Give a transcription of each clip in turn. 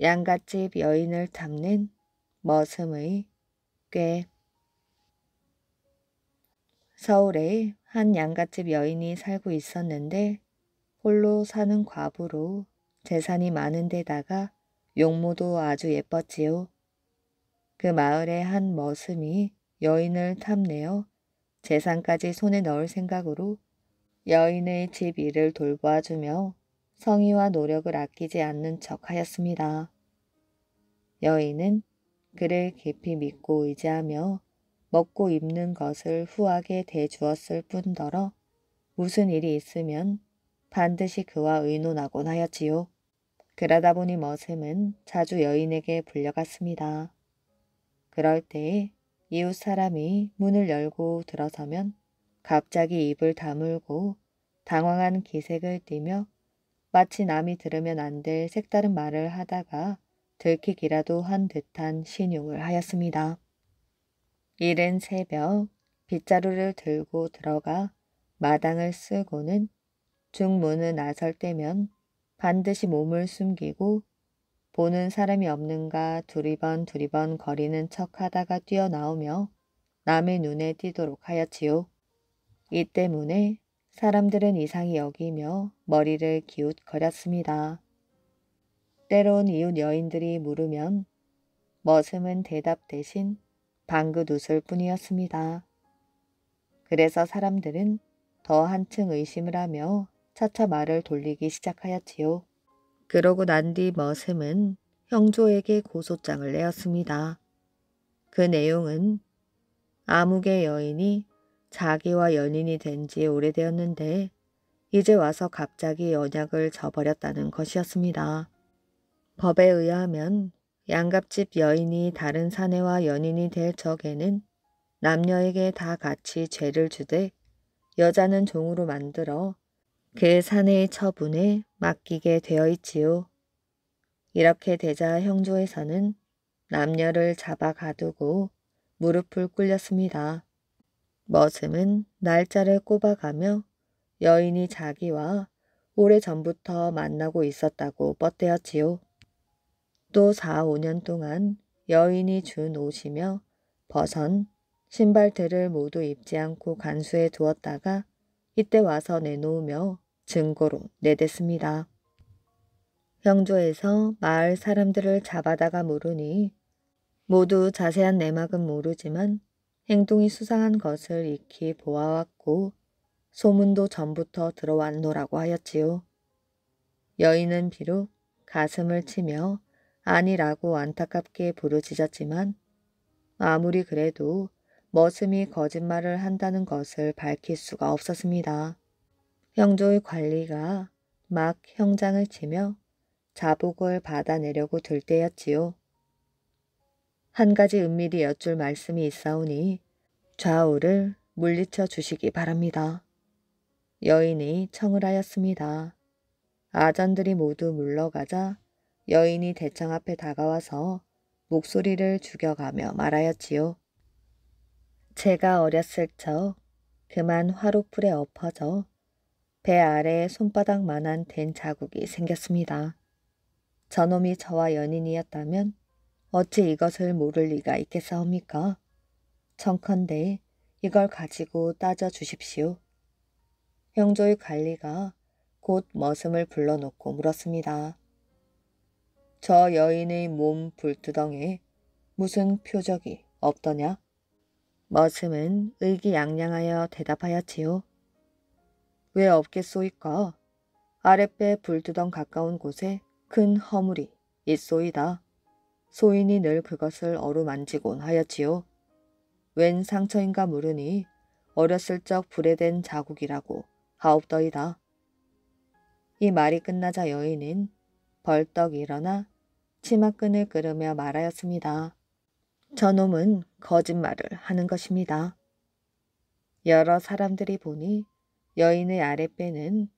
양갓집 여인을 탐는 머슴의 꾀 서울에 한 양갓집 여인이 살고 있었는데 홀로 사는 과부로 재산이 많은 데다가 용모도 아주 예뻤지요. 그마을에한 머슴이 여인을 탐내어 재산까지 손에 넣을 생각으로 여인의 집 일을 돌봐주며 성의와 노력을 아끼지 않는 척 하였습니다. 여인은 그를 깊이 믿고 의지하며 먹고 입는 것을 후하게 대주었을 뿐더러 무슨 일이 있으면 반드시 그와 의논하곤 하였지요. 그러다 보니 머슴은 자주 여인에게 불려갔습니다. 그럴 때에 이웃 사람이 문을 열고 들어서면 갑자기 입을 다물고 당황한 기색을 띠며 마치 남이 들으면 안 될 색다른 말을 하다가 들키기라도 한 듯한 신용을 하였습니다. 이른 새벽 빗자루를 들고 들어가 마당을 쓰고는 중문을 나설 때면 반드시 몸을 숨기고 보는 사람이 없는가 두리번 두리번 거리는 척하다가 뛰어나오며 남의 눈에 띄도록 하였지요. 이 때문에 사람들은 이상히 여기며 머리를 기웃거렸습니다. 때론 이웃 여인들이 물으면 머슴은 대답 대신 방긋 웃을 뿐이었습니다. 그래서 사람들은 더 한층 의심을 하며 차차 말을 돌리기 시작하였지요. 그러고 난 뒤 머슴은 형조에게 고소장을 내었습니다. 그 내용은 암흑의 여인이 자기와 연인이 된 지 오래되었는데 이제 와서 갑자기 연약을 저버렸다는 것이었습니다. 법에 의하면 양갑집 여인이 다른 사내와 연인이 될 적에는 남녀에게 다 같이 죄를 주되 여자는 종으로 만들어 그 사내의 처분에 맡기게 되어 있지요. 이렇게 되자 형조에서는 남녀를 잡아 가두고 무릎을 꿇렸습니다. 머슴은 날짜를 꼽아가며 여인이 자기와 오래전부터 만나고 있었다고 뻗대었지요. 또 4, 5년 동안 여인이 준 옷이며 벗은 신발들을 모두 입지 않고 간수해 두었다가 이때 와서 내놓으며 증거로 내댔습니다. 형조에서 마을 사람들을 잡아다가 물으니 모두 자세한 내막은 모르지만 행동이 수상한 것을 익히 보아왔고 소문도 전부터 들어왔노라고 하였지요. 여인은 비록 가슴을 치며 아니라고 안타깝게 부르짖었지만 아무리 그래도 머슴이 거짓말을 한다는 것을 밝힐 수가 없었습니다. 형조의 관리가 막 형장을 치며 자복을 받아내려고 들 때였지요. 한 가지 은밀히 여쭐 말씀이 있사오니 좌우를 물리쳐 주시기 바랍니다. 여인이 청을 하였습니다. 아전들이 모두 물러가자 여인이 대청 앞에 다가와서 목소리를 죽여가며 말하였지요. 제가 어렸을 적 그만 화로풀에 엎어져 배 아래에 손바닥만한 된 자국이 생겼습니다. 저놈이 저와 연인이었다면 어찌 이것을 모를 리가 있겠사옵니까? 청컨대 이걸 가지고 따져 주십시오. 형조의 관리가 곧 머슴을 불러놓고 물었습니다. 저 여인의 몸 불두덩에 무슨 표적이 없더냐? 머슴은 의기양양하여 대답하였지요. 왜 없겠소이까? 아랫배 불두덩 가까운 곳에 큰 허물이 있소이다. 소인이 늘 그것을 어루만지곤 하였지요. 웬 상처인가 물으니 어렸을 적 불에 된 자국이라고 하옵더이다. 이 말이 끝나자 여인은 벌떡 일어나 치마끈을 끌으며 말하였습니다. 저놈은 거짓말을 하는 것입니다. 여러 사람들이 보니 여인의 아랫배는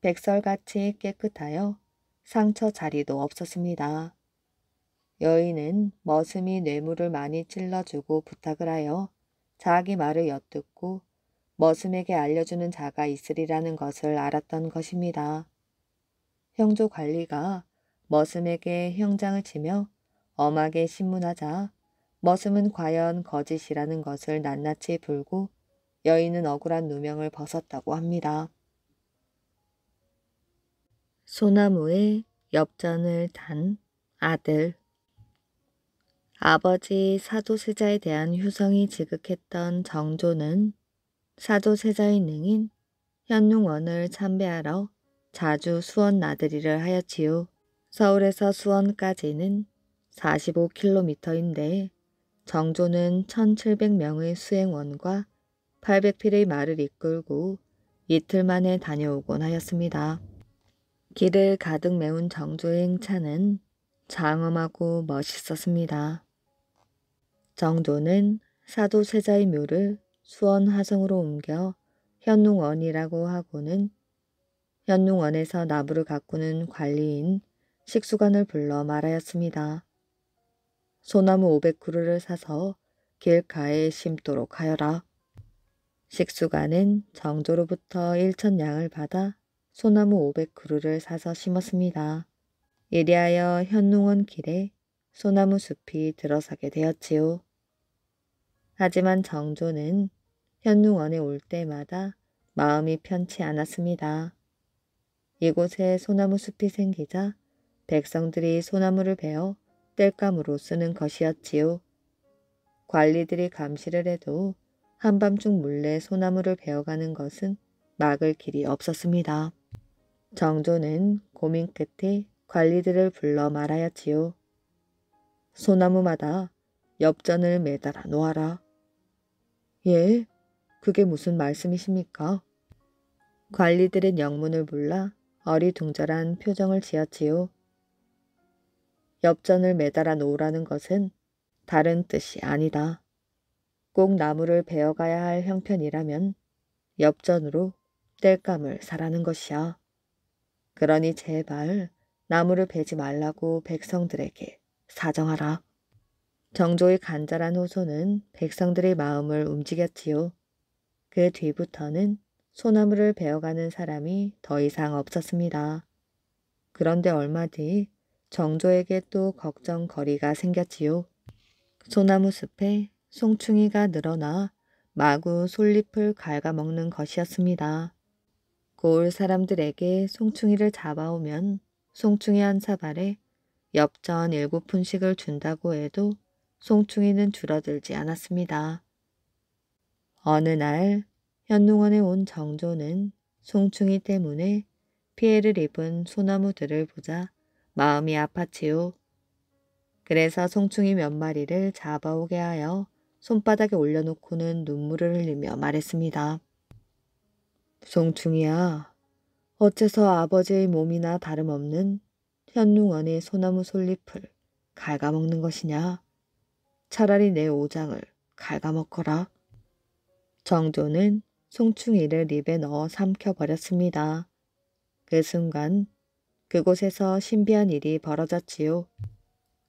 백설같이 깨끗하여 상처 자리도 없었습니다. 여인은 머슴이 뇌물을 많이 찔러주고 부탁을 하여 자기 말을 엿듣고 머슴에게 알려주는 자가 있으리라는 것을 알았던 것입니다. 형조 관리가 머슴에게 형장을 치며 엄하게 신문하자 머슴은 과연 거짓이라는 것을 낱낱이 불고 여인은 억울한 누명을 벗었다고 합니다. 소나무에 엽전을 단 아들 아버지 사도세자에 대한 효성이 지극했던 정조는 사도세자의 능인 현웅원을 참배하러 자주 수원 나들이를 하였지요. 서울에서 수원까지는 45km인데 정조는 1700명의 수행원과 800필의 말을 이끌고 이틀 만에 다녀오곤 하였습니다. 길을 가득 메운 정조의 행차는 장엄하고 멋있었습니다. 정도는 사도세자의 묘를 수원화성으로 옮겨 현농원이라고 하고는 현농원에서 나무를 가꾸는 관리인 식수관을 불러 말하였습니다. 소나무 500그루를 사서 길가에 심도록 하여라. 식수관은 정조로부터 일천냥을 받아 소나무 500그루를 사서 심었습니다. 이리하여 현농원 길에 소나무 숲이 들어서게 되었지요. 하지만 정조는 현웅원에올 때마다 마음이 편치 않았습니다. 이곳에 소나무 숲이 생기자 백성들이 소나무를 베어 땔감으로 쓰는 것이었지요. 관리들이 감시를 해도 한밤중 몰래 소나무를 베어가는 것은 막을 길이 없었습니다. 정조는 고민 끝에 관리들을 불러 말하였지요. 소나무마다 엽전을 매달아 놓아라. 예, 그게 무슨 말씀이십니까? 관리들은 영문을 몰라 어리둥절한 표정을 지었지요. 엽전을 매달아 놓으라는 것은 다른 뜻이 아니다. 꼭 나무를 베어가야 할 형편이라면 엽전으로 땔감을 사라는 것이야. 그러니 제발 나무를 베지 말라고 백성들에게 사정하라. 정조의 간절한 호소는 백성들의 마음을 움직였지요. 그 뒤부터는 소나무를 베어가는 사람이 더 이상 없었습니다. 그런데 얼마 뒤 정조에게 또 걱정거리가 생겼지요. 소나무 숲에 송충이가 늘어나 마구 솔잎을 갉아먹는 것이었습니다. 고을 사람들에게 송충이를 잡아오면 송충이 한 사발에 엽전 일곱 푼씩을 준다고 해도 송충이는 줄어들지 않았습니다. 어느 날 현농원에 온 정조는 송충이 때문에 피해를 입은 소나무들을 보자 마음이 아팠지요. 그래서 송충이 몇 마리를 잡아오게 하여 손바닥에 올려놓고는 눈물을 흘리며 말했습니다. 송충이야, 어째서 아버지의 몸이나 다름없는 현농원의 소나무 솔잎을 갉아먹는 것이냐? 차라리 내 오장을 갉아먹거라. 정조는 송충이를 입에 넣어 삼켜버렸습니다. 그 순간 그곳에서 신비한 일이 벌어졌지요.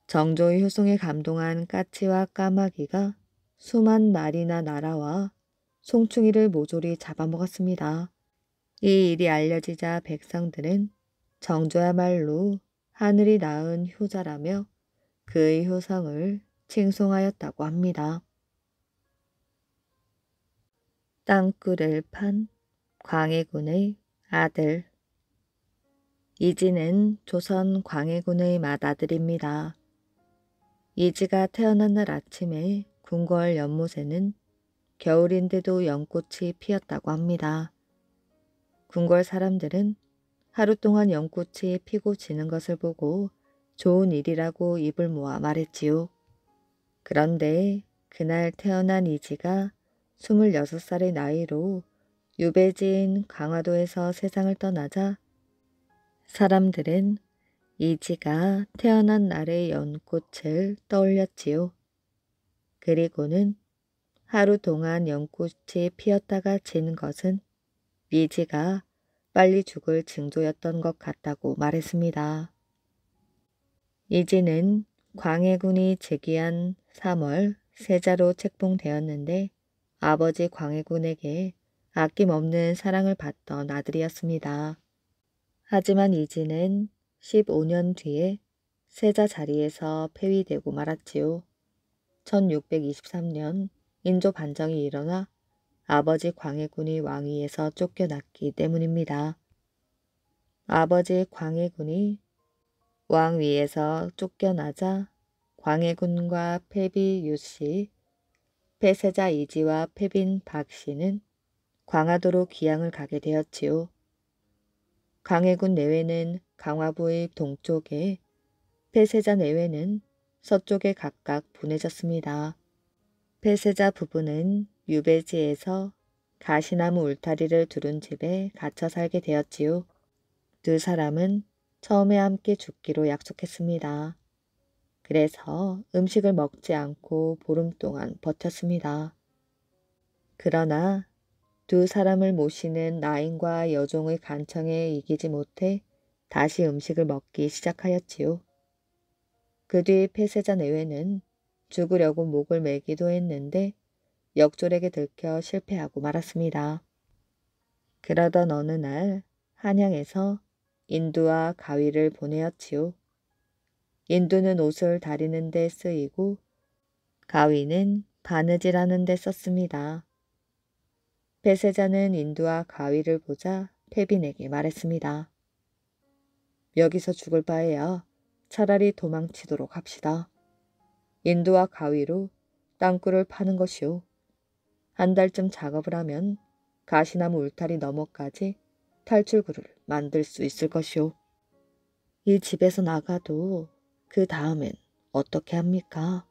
정조의 효성에 감동한 까치와 까마귀가 수만 마리나 날아와 송충이를 모조리 잡아먹었습니다. 이 일이 알려지자 백성들은 정조야말로 하늘이 낳은 효자라며 그의 효성을 칭송하였다고 합니다. 땅굴을 판 광해군의 아들 이지는 조선 광해군의 맏아들입니다. 이지가 태어난 날 아침에 궁궐 연못에는 겨울인데도 연꽃이 피었다고 합니다. 궁궐 사람들은 하루 동안 연꽃이 피고 지는 것을 보고 좋은 일이라고 입을 모아 말했지요. 그런데 그날 태어난 이지가 26살의 나이로 유배지인 강화도에서 세상을 떠나자 사람들은 이지가 태어난 날의 연꽃을 떠올렸지요. 그리고는 하루 동안 연꽃이 피었다가 진 것은 이지가 빨리 죽을 징조였던 것 같다고 말했습니다. 이지는 광해군이 즉위한 3월 세자로 책봉되었는데 아버지 광해군에게 아낌없는 사랑을 받던 아들이었습니다. 하지만 이지는 15년 뒤에 세자 자리에서 폐위되고 말았지요. 1623년 인조 반정이 일어나 아버지 광해군이 왕위에서 쫓겨났기 때문입니다. 아버지 광해군이 왕 위에서 쫓겨나자 광해군과 패비 유씨, 패세자 이지와 패빈 박씨는 광화도로 귀향을 가게 되었지요. 광해군 내외는 강화부의 동쪽에 패세자 내외는 서쪽에 각각 보내졌습니다. 패세자 부부는 유배지에서 가시나무 울타리를 두른 집에 갇혀 살게 되었지요. 두 사람은 처음에 함께 죽기로 약속했습니다. 그래서 음식을 먹지 않고 보름 동안 버텼습니다. 그러나 두 사람을 모시는 나인과 여종의 간청에 이기지 못해 다시 음식을 먹기 시작하였지요. 그 뒤폐쇄자 내외는 죽으려고 목을 매기도 했는데 역졸에게 들켜 실패하고 말았습니다. 그러던 어느 날 한양에서 인두와 가위를 보내었지요. 인두는 옷을 다리는 데 쓰이고 가위는 바느질하는 데 썼습니다. 폐세자는 인두와 가위를 보자 태빈에게 말했습니다. 여기서 죽을 바에야 차라리 도망치도록 합시다. 인두와 가위로 땅굴을 파는 것이오. 한 달쯤 작업을 하면 가시나무 울타리 너머까지 탈출구를 만들 수 있을 것이오. 이 집에서 나가도 그 다음엔 어떻게 합니까?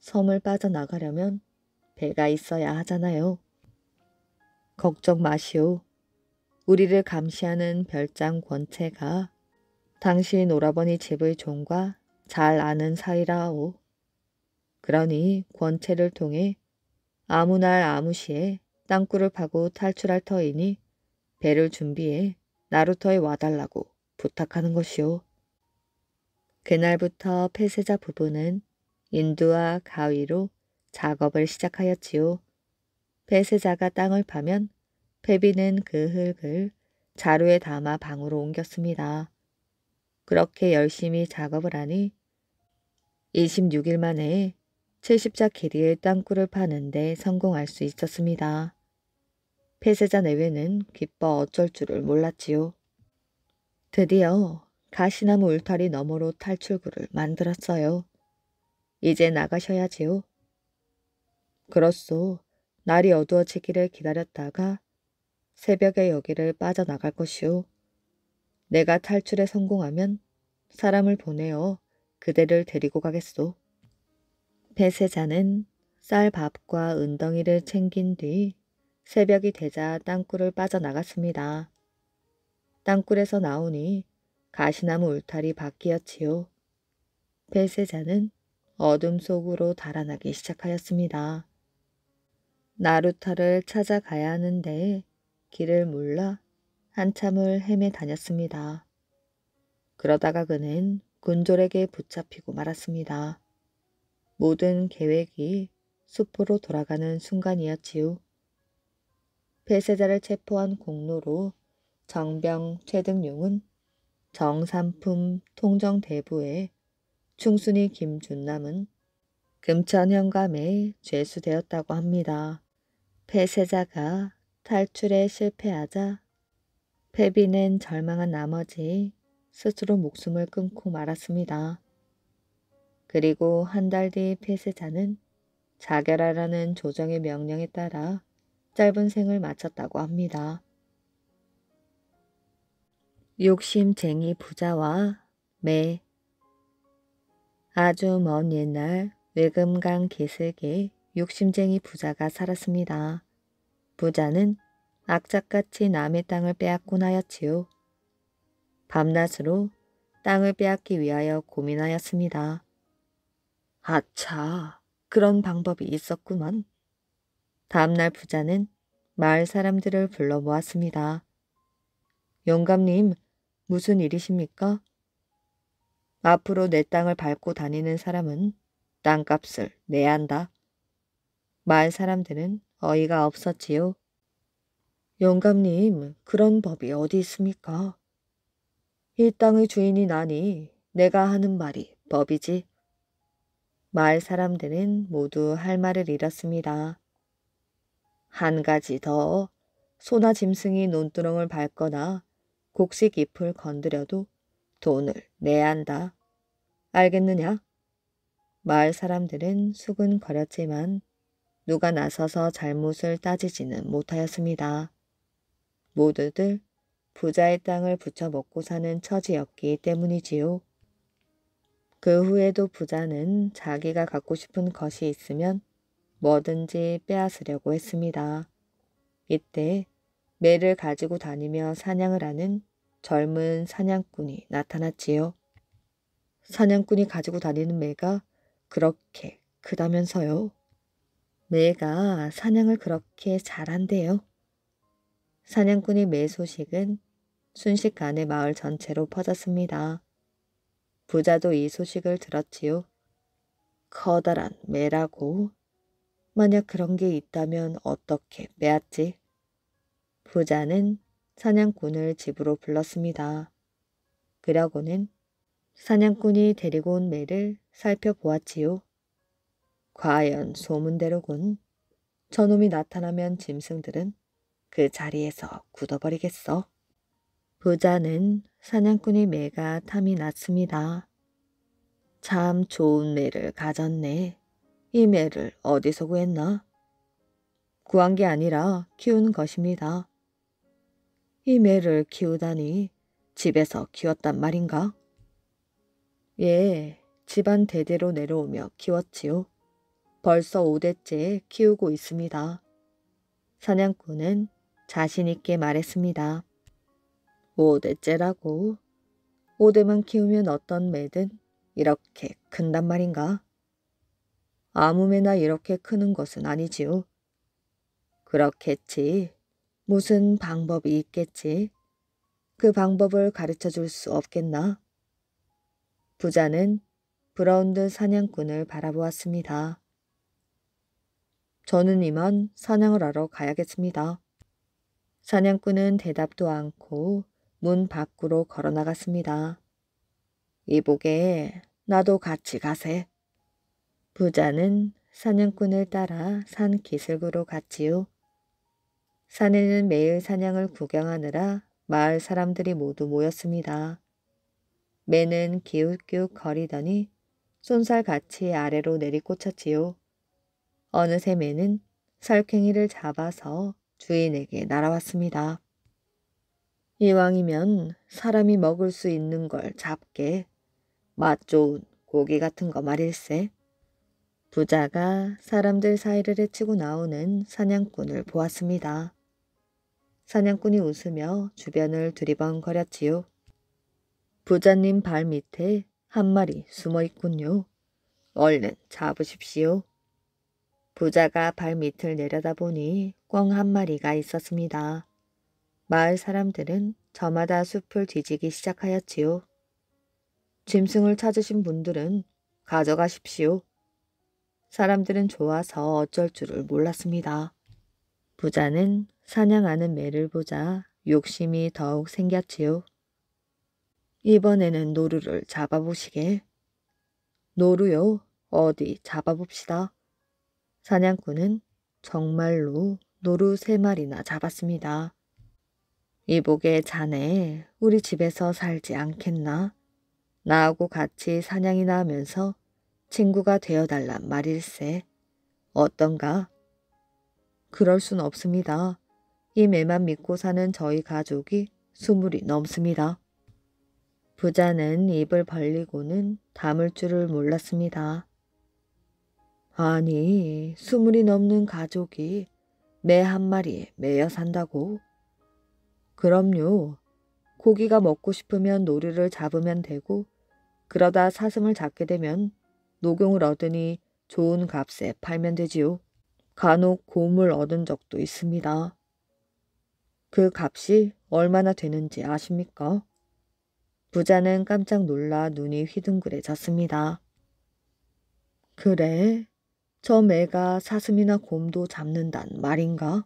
섬을 빠져나가려면 배가 있어야 하잖아요. 걱정 마시오. 우리를 감시하는 별장 권체가 당신 오라버니 집의 종과 잘 아는 사이라오. 그러니 권체를 통해 아무 날 아무 시에 땅굴을 파고 탈출할 터이니 배를 준비해 나루터에 와달라고 부탁하는 것이오. 그날부터 폐쇄자 부부는 인두와 가위로 작업을 시작하였지요. 폐쇄자가 땅을 파면 폐비는그 흙을 자루에 담아 방으로 옮겼습니다. 그렇게 열심히 작업을 하니 26일 만에 70자 길이의 땅굴을 파는데 성공할 수 있었습니다. 폐쇄자 내외는 기뻐 어쩔 줄을 몰랐지요. 드디어 가시나무 울타리 너머로 탈출구를 만들었어요. 이제 나가셔야지요. 그렇소. 날이 어두워지기를 기다렸다가 새벽에 여기를 빠져나갈 것이오. 내가 탈출에 성공하면 사람을 보내어 그대를 데리고 가겠소. 폐쇄자는 쌀밥과 은덩이를 챙긴 뒤 새벽이 되자 땅굴을 빠져나갔습니다. 땅굴에서 나오니 가시나무 울타리 밖이었지요. 벨세자는 어둠 속으로 달아나기 시작하였습니다. 나루타를 찾아가야 하는데 길을 몰라 한참을 헤매 다녔습니다. 그러다가 그는 군졸에게 붙잡히고 말았습니다. 모든 계획이 수포로 돌아가는 순간이었지요. 폐쇄자를 체포한 공로로 정병 최등용은 정삼품 통정대부에 충순이 김준남은 금천현감에 죄수되었다고 합니다. 폐쇄자가 탈출에 실패하자 폐비는 절망한 나머지 스스로 목숨을 끊고 말았습니다. 그리고 한 달 뒤폐쇄자는 자결하라는 조정의 명령에 따라 짧은 생을 마쳤다고 합니다. 욕심쟁이 부자와 매 아주 먼 옛날 외금강 기슭에 욕심쟁이 부자가 살았습니다. 부자는 악착같이 남의 땅을 빼앗곤 하였지요. 밤낮으로 땅을 빼앗기 위하여 고민하였습니다. 아차, 그런 방법이 있었구만. 다음날 부자는 마을 사람들을 불러 모았습니다. 영감님, 무슨 일이십니까? 앞으로 내 땅을 밟고 다니는 사람은 땅값을 내야 한다. 마을 사람들은 어이가 없었지요. 영감님, 그런 법이 어디 있습니까? 이 땅의 주인이 나니 내가 하는 말이 법이지. 마을 사람들은 모두 할 말을 잃었습니다. 한 가지 더. 소나 짐승이 논두렁을 밟거나 곡식 잎을 건드려도 돈을 내야 한다. 알겠느냐? 마을 사람들은 수근거렸지만 누가 나서서 잘못을 따지지는 못하였습니다. 모두들 부자의 땅을 붙여 먹고 사는 처지였기 때문이지요. 그 후에도 부자는 자기가 갖고 싶은 것이 있으면 뭐든지 빼앗으려고 했습니다. 이때 매를 가지고 다니며 사냥을 하는 젊은 사냥꾼이 나타났지요. 사냥꾼이 가지고 다니는 매가 그렇게 크다면서요. 매가 사냥을 그렇게 잘한대요. 사냥꾼이매 소식은 순식간에 마을 전체로 퍼졌습니다. 부자도 이 소식을 들었지요. 커다란 매라고 만약 그런 게 있다면 어떻게 빼앗지? 부자는 사냥꾼을 집으로 불렀습니다. 그러고는 사냥꾼이 데리고 온 매를 살펴보았지요. 과연 소문대로군. 저놈이 나타나면 짐승들은 그 자리에서 굳어버리겠어. 부자는 사냥꾼의 매가 탐이 났습니다. 참 좋은 매를 가졌네. 이매를 어디서 구했나? 구한 게 아니라 키우는 것입니다. 이매를 키우다니 집에서 키웠단 말인가? 예, 집안 대대로 내려오며 키웠지요. 벌써 5대째 키우고 있습니다. 사냥꾼은 자신있게 말했습니다. 5대째라고. 5대만 키우면 어떤 매든 이렇게 큰단 말인가? 아무매나 이렇게 크는 것은 아니지요. 그렇겠지. 무슨 방법이 있겠지. 그 방법을 가르쳐줄 수 없겠나? 부자는 브라운드 사냥꾼을 바라보았습니다. 저는 이만 사냥을 하러 가야겠습니다. 사냥꾼은 대답도 않고 문 밖으로 걸어나갔습니다. 이보게 나도 같이 가세. 부자는 사냥꾼을 따라 산 기슭으로 갔지요. 산에는 매일 사냥을 구경하느라 마을 사람들이 모두 모였습니다. 매는 기웃기웃 거리더니 쏜살같이 아래로 내리꽂혔지요. 어느새 매는 설캥이를 잡아서 주인에게 날아왔습니다. 이왕이면 사람이 먹을 수 있는 걸 잡게 맛 좋은 고기 같은 거 말일세. 부자가 사람들 사이를 헤치고 나오는 사냥꾼을 보았습니다. 사냥꾼이 웃으며 주변을 두리번거렸지요. 부자님 발 밑에 한 마리 숨어 있군요. 얼른 잡으십시오. 부자가 발 밑을 내려다보니 꿩 한 마리가 있었습니다. 마을 사람들은 저마다 숲을 뒤지기 시작하였지요. 짐승을 찾으신 분들은 가져가십시오. 사람들은 좋아서 어쩔 줄을 몰랐습니다. 부자는 사냥하는 매를 보자 욕심이 더욱 생겼지요. 이번에는 노루를 잡아보시게. 노루요, 어디 잡아봅시다. 사냥꾼은 정말로 노루 세 마리나 잡았습니다. 이복의 자네, 우리 집에서 살지 않겠나? 나하고 같이 사냥이나 하면서 친구가 되어달란 말일세. 어떤가? 그럴 순 없습니다. 이 매만 믿고 사는 저희 가족이 수물이 넘습니다. 부자는 입을 벌리고는 담을 줄을 몰랐습니다. 아니, 수물이 넘는 가족이 매 한 마리에 매여 산다고? 그럼요. 고기가 먹고 싶으면 놀이를 잡으면 되고 그러다 사슴을 잡게 되면 녹용을 얻으니 좋은 값에 팔면 되지요. 간혹 곰을 얻은 적도 있습니다. 그 값이 얼마나 되는지 아십니까? 부자는 깜짝 놀라 눈이 휘둥그레졌습니다. 그래? 저 매가 사슴이나 곰도 잡는단 말인가?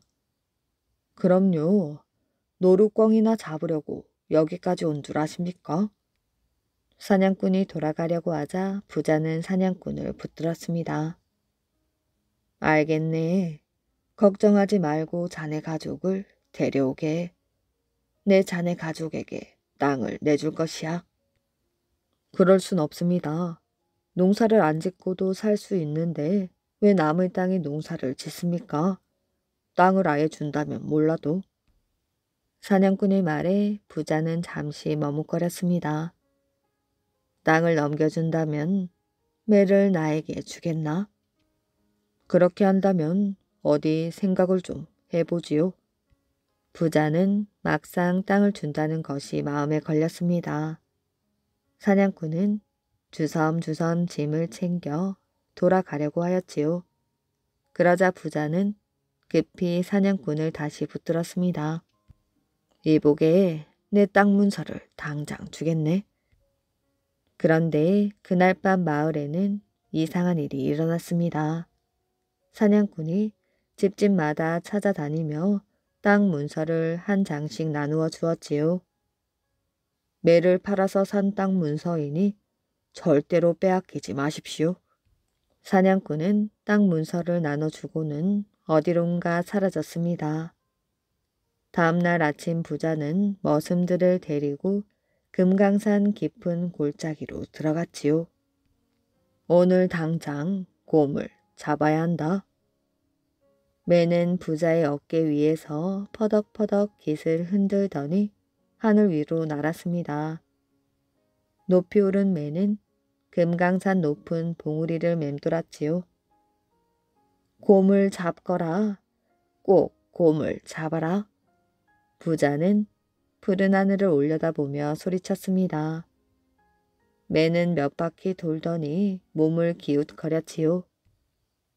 그럼요. 노루꿩이나 잡으려고 여기까지 온 줄 아십니까? 사냥꾼이 돌아가려고 하자 부자는 사냥꾼을 붙들었습니다. 알겠네. 걱정하지 말고 자네 가족을 데려오게. 내 자네 가족에게 땅을 내줄 것이야. 그럴 순 없습니다. 농사를 안 짓고도 살 수 있는데 왜 남의 땅에 농사를 짓습니까? 땅을 아예 준다면 몰라도. 사냥꾼의 말에 부자는 잠시 머뭇거렸습니다. 땅을 넘겨준다면 매를 나에게 주겠나? 그렇게 한다면 어디 생각을 좀 해보지요. 부자는 막상 땅을 준다는 것이 마음에 걸렸습니다. 사냥꾼은 주섬주섬 짐을 챙겨 돌아가려고 하였지요. 그러자 부자는 급히 사냥꾼을 다시 붙들었습니다. 이보게 내땅 문서를 당장 주겠네. 그런데 그날 밤 마을에는 이상한 일이 일어났습니다. 사냥꾼이 집집마다 찾아다니며 땅 문서를 한 장씩 나누어 주었지요. 매를 팔아서 산 땅 문서이니 절대로 빼앗기지 마십시오. 사냥꾼은 땅 문서를 나눠주고는 어디론가 사라졌습니다. 다음날 아침 부자는 머슴들을 데리고 금강산 깊은 골짜기로 들어갔지요. 오늘 당장 곰을 잡아야 한다. 매는 부자의 어깨 위에서 퍼덕퍼덕 깃을 흔들더니 하늘 위로 날았습니다. 높이 오른 매는 금강산 높은 봉우리를 맴돌았지요. 곰을 잡거라. 꼭 곰을 잡아라. 부자는 푸른 하늘을 올려다보며 소리쳤습니다. 매는 몇 바퀴 돌더니 몸을 기웃거렸지요.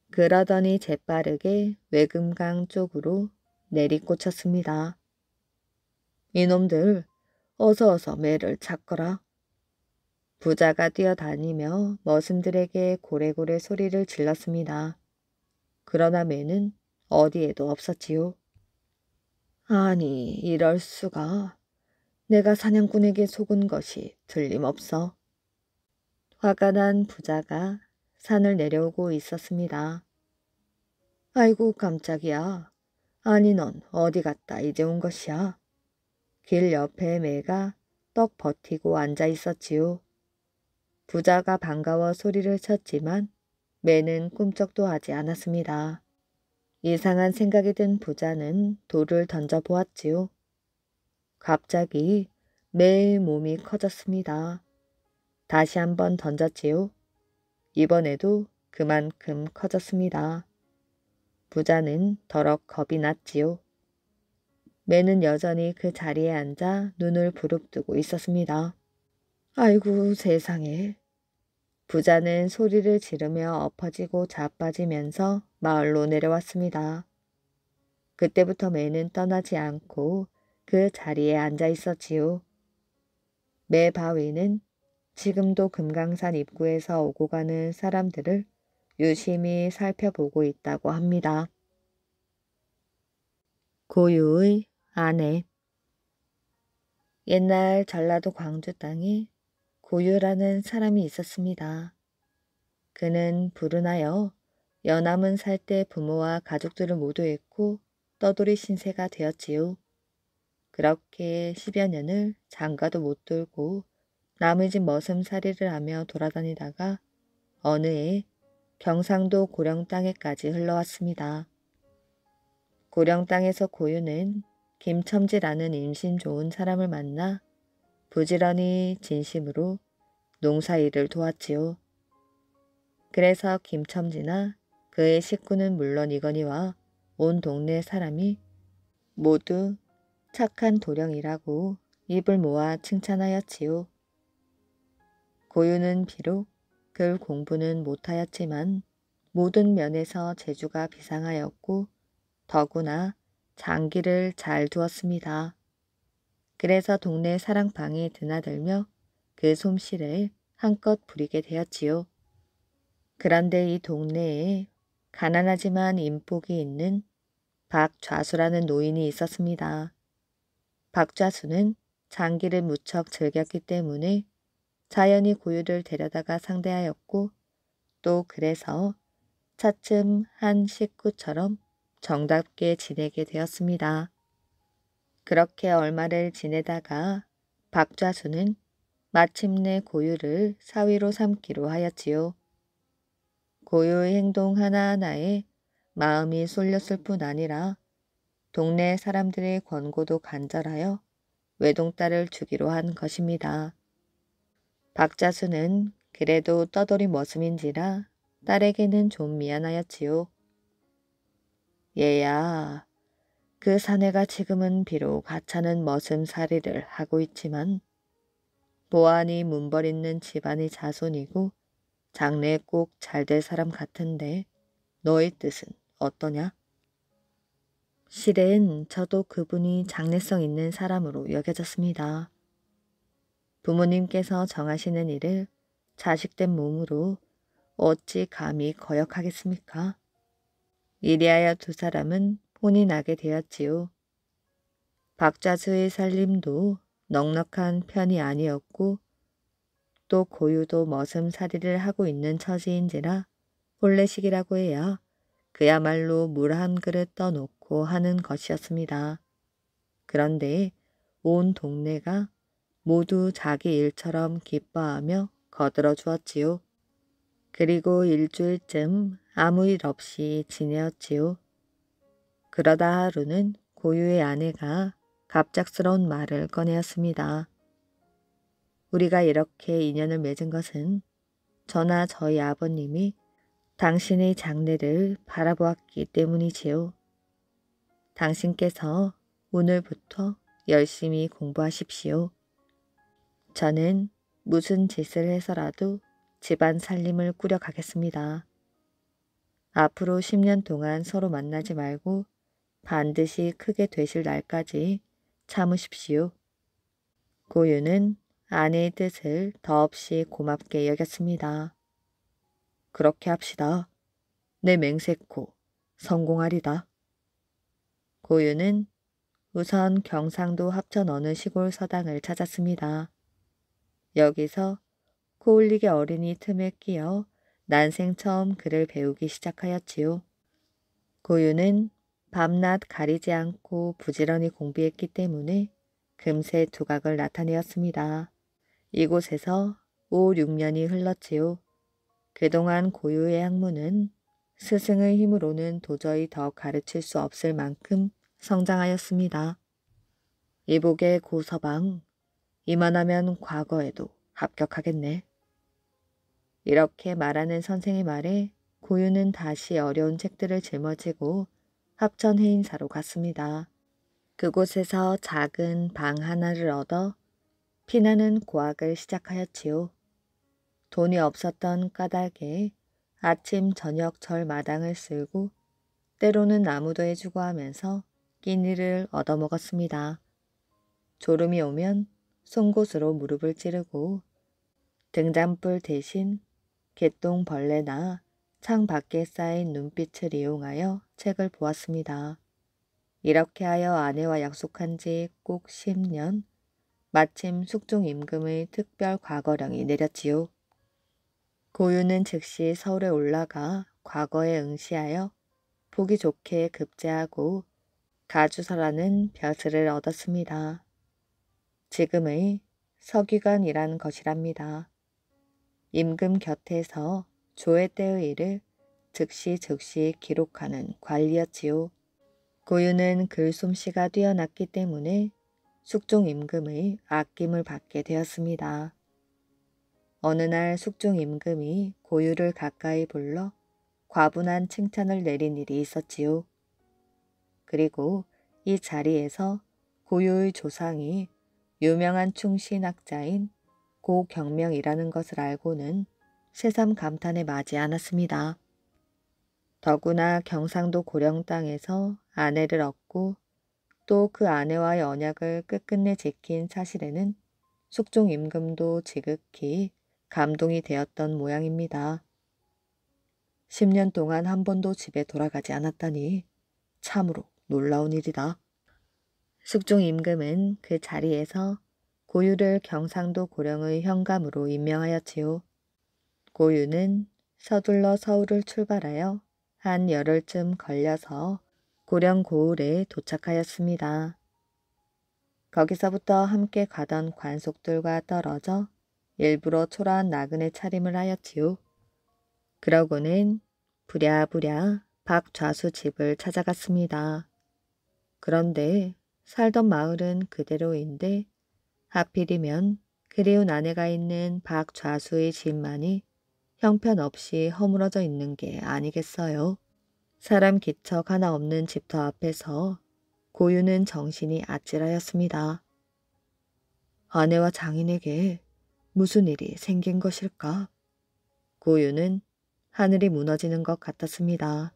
그러더니 재빠르게 외금강 쪽으로 내리꽂혔습니다. 이놈들 어서 어서 매를 찾거라 부자가 뛰어다니며 머슴들에게 고래고래 소리를 질렀습니다. 그러나 매는 어디에도 없었지요. 아니, 이럴 수가. 내가 사냥꾼에게 속은 것이 틀림없어 화가 난 부자가 산을 내려오고 있었습니다. 아이고 깜짝이야. 아니 넌 어디 갔다 이제 온 것이야. 길 옆에 매가 떡 버티고 앉아 있었지요. 부자가 반가워 소리를 쳤지만 매는 꿈쩍도 하지 않았습니다. 이상한 생각이 든 부자는 돌을 던져보았지요. 갑자기 매일 몸이 커졌습니다. 다시 한번 던졌지요. 이번에도 그만큼 커졌습니다. 부자는 더럭 겁이 났지요. 매는 여전히 그 자리에 앉아 눈을 부릅뜨고 있었습니다. 아이고 세상에. 부자는 소리를 지르며 엎어지고 자빠지면서 마을로 내려왔습니다. 그때부터 매는 떠나지 않고 그 자리에 앉아 있었지요. 매 바위는 지금도 금강산 입구에서 오고 가는 사람들을 유심히 살펴보고 있다고 합니다. 고유의 아내 옛날 전라도 광주 땅에 고유라는 사람이 있었습니다. 그는 불운하여 연암은 살 때 부모와 가족들을 모두 잃고 떠돌이 신세가 되었지요. 그렇게 10여 년을 장가도 못 돌고 남의 집 머슴살이를 하며 돌아다니다가 어느 해 경상도 고령 땅에까지 흘러왔습니다. 고령 땅에서 고유는 김첨지라는 임신 좋은 사람을 만나 부지런히 진심으로 농사일을 도왔지요. 그래서 김첨지나 그의 식구는 물론이거니와 온 동네 사람이 모두 착한 도령이라고 입을 모아 칭찬하였지요. 고유는 비록 글 공부는 못하였지만 모든 면에서 재주가 비상하였고 더구나 장기를 잘 두었습니다. 그래서 동네 사랑방에 드나들며 그 솜씨를 한껏 부리게 되었지요. 그런데 이 동네에 가난하지만 인복이 있는 박좌수라는 노인이 있었습니다. 박좌수는 장기를 무척 즐겼기 때문에 자연히 고유를 데려다가 상대하였고 또 그래서 차츰 한 식구처럼 정답게 지내게 되었습니다. 그렇게 얼마를 지내다가 박좌수는 마침내 고유를 사위로 삼기로 하였지요. 고유의 행동 하나하나에 마음이 쏠렸을 뿐 아니라 동네 사람들의 권고도 간절하여 외동딸을 주기로 한 것입니다. 박자수는 그래도 떠돌이 머슴인지라 딸에게는 좀 미안하였지요. 얘야, 그 사내가 지금은 비록 가차는 머슴살이를 하고 있지만 보안이 문벌 있는 집안의 자손이고 장래에 꼭 잘 될 사람 같은데 너의 뜻은 어떠냐? 실은 저도 그분이 장래성 있는 사람으로 여겨졌습니다. 부모님께서 정하시는 일을 자식된 몸으로 어찌 감히 거역하겠습니까? 이리하여 두 사람은 혼이 나게 되었지요. 박자수의 살림도 넉넉한 편이 아니었고 또 고유도 머슴살이를 하고 있는 처지인지라 혼례식이라고 해야 그야말로 물 한 그릇 떠놓고 하는 것이었습니다. 그런데 온 동네가 모두 자기 일처럼 기뻐하며 거들어 주었지요. 그리고 일주일쯤 아무 일 없이 지내었지요. 그러다 하루는 고유의 아내가 갑작스러운 말을 꺼내었습니다. 우리가 이렇게 인연을 맺은 것은 저나 저희 아버님이 당신의 장례를 바라보았기 때문이지요. 당신께서 오늘부터 열심히 공부하십시오. 저는 무슨 짓을 해서라도 집안 살림을 꾸려가겠습니다. 앞으로 10년 동안 서로 만나지 말고 반드시 크게 되실 날까지 참으십시오. 고유는 아내의 뜻을 더없이 고맙게 여겼습니다. 그렇게 합시다. 내 맹세코 성공하리다. 고유는 우선 경상도 합천 어느 시골 서당을 찾았습니다. 여기서 코올리게 어린이 틈에 끼어 난생 처음 글을 배우기 시작하였지요. 고유는 밤낮 가리지 않고 부지런히 공부했기 때문에 금세 두각을 나타내었습니다. 이곳에서 5, 6년이 흘렀지요. 그동안 고유의 학문은 스승의 힘으로는 도저히 더 가르칠 수 없을 만큼 성장하였습니다. 이복의 고서방, 이만하면 과거에도 합격하겠네. 이렇게 말하는 선생의 말에 고유는 다시 어려운 책들을 짊어지고 합천해인사로 갔습니다. 그곳에서 작은 방 하나를 얻어 피나는 고학을 시작하였지요. 돈이 없었던 까닭에 아침 저녁 절 마당을 쓸고 때로는 아무도 해주고 하면서 끼니를 얻어먹었습니다. 졸음이 오면 송곳으로 무릎을 찌르고 등잔불 대신 개똥벌레나 창 밖에 쌓인 눈빛을 이용하여 책을 보았습니다. 이렇게 하여 아내와 약속한 지 꼭 10년, 마침 숙종 임금의 특별 과거령이 내렸지요. 고유는 즉시 서울에 올라가 과거에 응시하여 보기 좋게 급제하고 가주사라는 벼슬을 얻었습니다. 지금의 서기관이란 것이랍니다. 임금 곁에서 조회 때의 일을 즉시 즉시 기록하는 관리였지요. 고유는 글솜씨가 뛰어났기 때문에 숙종 임금의 아낌을 받게 되었습니다. 어느 날 숙종 임금이 고유를 가까이 불러 과분한 칭찬을 내린 일이 있었지요. 그리고 이 자리에서 고유의 조상이 유명한 충신학자인 고경명이라는 것을 알고는 새삼 감탄에 마지 않았습니다. 더구나 경상도 고령 땅에서 아내를 얻고 또그 아내와의 언약을 끝끝내 지킨 사실에는 숙종 임금도 지극히 감동이 되었던 모양입니다. 10년 동안 한 번도 집에 돌아가지 않았다니 참으로 놀라운 일이다. 숙종 임금은 그 자리에서 고유를 경상도 고령의 현감으로 임명하였지요. 고유는 서둘러 서울을 출발하여 한 열흘쯤 걸려서 고령 고을에 도착하였습니다. 거기서부터 함께 가던 관속들과 떨어져 일부러 초라한 나그네 차림을 하였지요. 그러고는 부랴부랴 박좌수 집을 찾아갔습니다. 그런데 살던 마을은 그대로인데 하필이면 그리운 아내가 있는 박좌수의 집만이 형편없이 허물어져 있는 게 아니겠어요. 사람 기척 하나 없는 집터 앞에서 고유는 정신이 아찔하였습니다. 아내와 장인에게 무슨 일이 생긴 것일까? 고유는 하늘이 무너지는 것 같았습니다.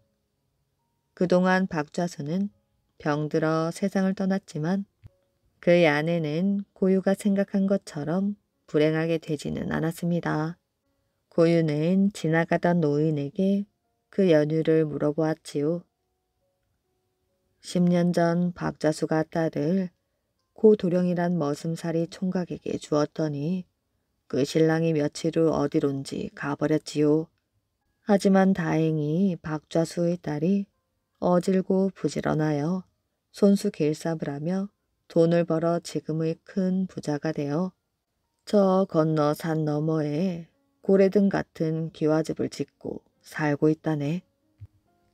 그동안 박좌수는 병들어 세상을 떠났지만 그의 아내는 고유가 생각한 것처럼 불행하게 되지는 않았습니다. 고유는 지나가던 노인에게 그 연유를 물어보았지요. 10년 전 박자수가 딸을 고 도령이란 머슴살이 총각에게 주었더니 그 신랑이 며칠 후 어디론지 가버렸지요. 하지만 다행히 박좌수의 딸이 어질고 부지런하여 손수 길삽을 하며 돈을 벌어 지금의 큰 부자가 되어 저 건너 산 너머에 고래등 같은 기와집을 짓고 살고 있다네.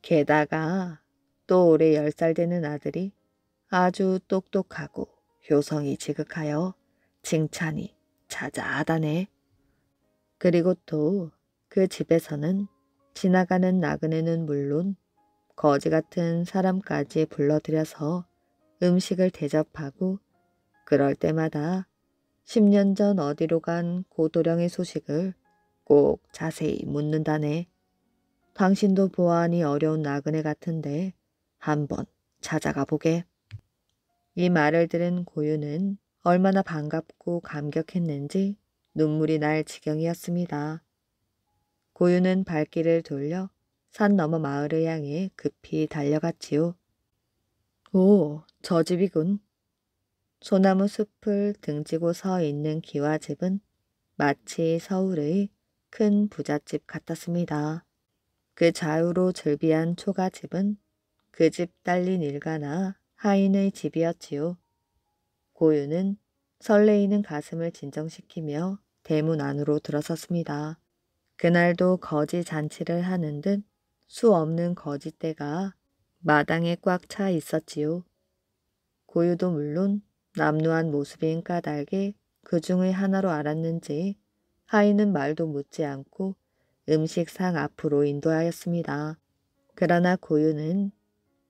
게다가 또 올해 열 살 되는 아들이 아주 똑똑하고 효성이 지극하여 칭찬이 자자하다네. 그리고 또 그 집에서는 지나가는 나그네는 물론 거지 같은 사람까지 불러들여서 음식을 대접하고 그럴 때마다 10년 전 어디로 간 고도령의 소식을 꼭 자세히 묻는다네. 당신도 보아하니 어려운 나그네 같은데 한번 찾아가 보게. 이 말을 들은 고유는 얼마나 반갑고 감격했는지 눈물이 날 지경이었습니다. 고유는 발길을 돌려 산 너머 마을을 향해 급히 달려갔지요. 오, 저 집이군. 소나무 숲을 등지고 서 있는 기와집은 마치 서울의 큰 부잣집 같았습니다. 그 좌우로 즐비한 초가집은 그 집 딸린 일가나 하인의 집이었지요. 고유는 설레이는 가슴을 진정시키며 대문 안으로 들어섰습니다. 그날도 거지 잔치를 하는 듯 수 없는 거지떼가 마당에 꽉 차 있었지요. 고유도 물론 남루한 모습인 까닭에 그 중의 하나로 알았는지 하인은 말도 묻지 않고 음식상 앞으로 인도하였습니다. 그러나 고유는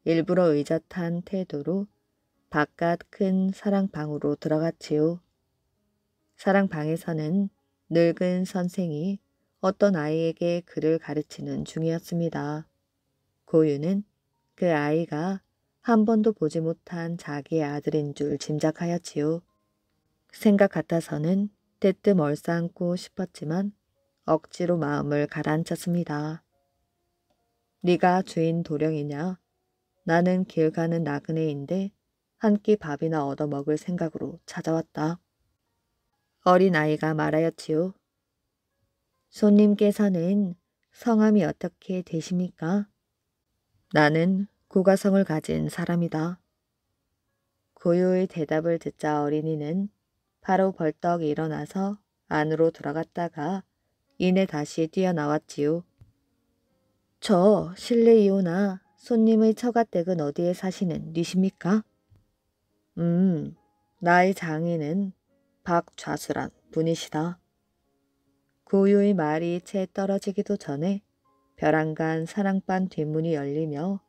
일부러 의젓한 태도로 바깥 큰 사랑방으로 들어갔지요. 사랑방에서는 늙은 선생이 어떤 아이에게 글을 가르치는 중이었습니다. 고유는 그 아이가 한 번도 보지 못한 자기의 아들인 줄 짐작하였지요. 생각 같아서는 대뜸 얼싸안고 싶었지만 억지로 마음을 가라앉혔습니다. 네가 주인 도령이냐? 나는 길 가는 나그네인데 한 끼 밥이나 얻어먹을 생각으로 찾아왔다. 어린아이가 말하였지요. 손님께서는 성함이 어떻게 되십니까? 나는 고가성을 가진 사람이다. 고요의 대답을 듣자 어린이는 바로 벌떡 일어나서 안으로 들어갔다가 이내 다시 뛰어나왔지요. 저 실례 이오나 손님의 처가댁은 어디에 사시는 니십니까? 음, 나의 장인은 박좌수란 분이시다. 고유의 그 말이 채 떨어지기도 전에 벼랑간 사랑반 뒷문이 열리며